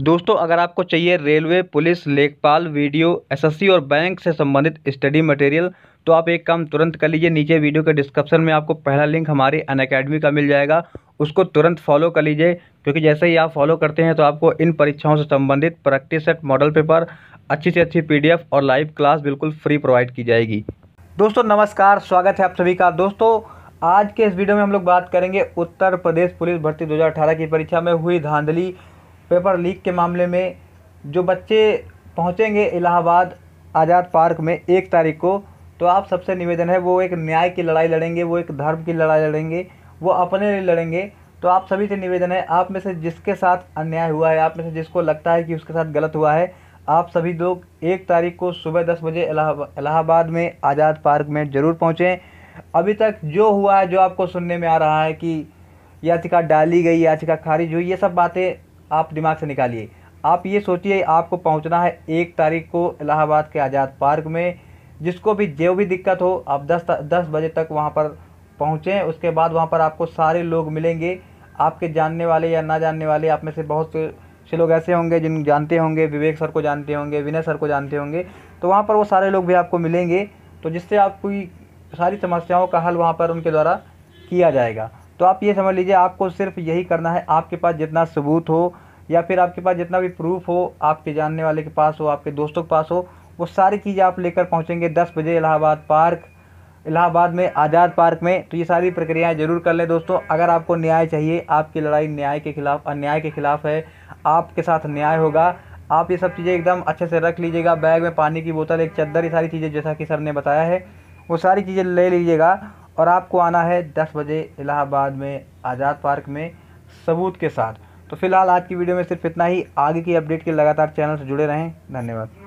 दोस्तों अगर आपको चाहिए रेलवे पुलिस लेखपाल वीडियो एसएससी और बैंक से संबंधित स्टडी मटेरियल तो आप एक काम तुरंत कर लीजिए नीचे वीडियो के डिस्क्रिप्शन में आपको पहला लिंक हमारे अन अकेडमी का मिल जाएगा उसको तुरंत फॉलो कर लीजिए क्योंकि जैसे ही आप फॉलो करते हैं तो आपको इन परीक्षाओं से संबंधित प्रैक्टिस सेट मॉडल पेपर अच्छी से अच्छी पी और लाइव क्लास बिल्कुल फ्री प्रोवाइड की जाएगी दोस्तों नमस्कार स्वागत है आप सभी का दोस्तों आज के इस वीडियो में हम लोग बात करेंगे उत्तर प्रदेश पुलिस भर्ती 2018 की परीक्षा में हुई धांधली पेपर लीक के मामले में जो बच्चे पहुँचेंगे इलाहाबाद आज़ाद पार्क में एक तारीख को तो आप सबसे निवेदन है वो एक न्याय की लड़ाई लड़ेंगे वो एक धर्म की लड़ाई लड़ेंगे वो अपने लिए लड़ेंगे तो आप सभी से निवेदन है आप में से जिसके साथ अन्याय हुआ है आप में से जिसको लगता है कि उसके साथ गलत हुआ है आप सभी लोग एक तारीख को सुबह दस बजे इलाहाबाद में आज़ाद पार्क में ज़रूर पहुँचें अभी तक जो हुआ है जो आपको सुनने में आ रहा है कि याचिका डाली गई याचिका खारिज हुई ये सब बातें आप दिमाग से निकालिए आप ये सोचिए आपको पहुंचना है एक तारीख को इलाहाबाद के आज़ाद पार्क में जिसको भी जो भी दिक्कत हो आप दस दस बजे तक वहाँ पर पहुँचें उसके बाद वहाँ पर आपको सारे लोग मिलेंगे आपके जानने वाले या ना जानने वाले आप में से बहुत से लोग ऐसे होंगे जिन जानते होंगे विवेक सर को जानते होंगे विनय सर को जानते होंगे तो वहाँ पर वो सारे लोग भी आपको मिलेंगे तो जिससे आपकी सारी समस्याओं का हल वहाँ पर उनके द्वारा किया जाएगा तो आप ये समझ लीजिए आपको सिर्फ यही करना है आपके पास जितना सबूत हो या फिर आपके पास जितना भी प्रूफ हो आपके जानने वाले के पास हो आपके दोस्तों के पास हो वो सारी चीज़ें आप लेकर पहुँचेंगे दस बजे इलाहाबाद पार्क इलाहाबाद में आज़ाद पार्क में तो ये सारी प्रक्रियाएं ज़रूर कर लें दोस्तों अगर आपको न्याय चाहिए आपकी लड़ाई न्याय के खिलाफ अन्याय के खिलाफ है आपके साथ न्याय होगा आप ये सब चीज़ें एकदम अच्छे से रख लीजिएगा बैग में पानी की बोतल एक चद्दर ये सारी चीज़ें जैसा कि सर ने बताया है वो सारी चीज़ें ले लीजिएगा और आपको आना है दस बजे इलाहाबाद में आज़ाद पार्क में सबूत के साथ तो फिलहाल आज की वीडियो में सिर्फ इतना ही आगे की अपडेट के लगातार चैनल से जुड़े रहें धन्यवाद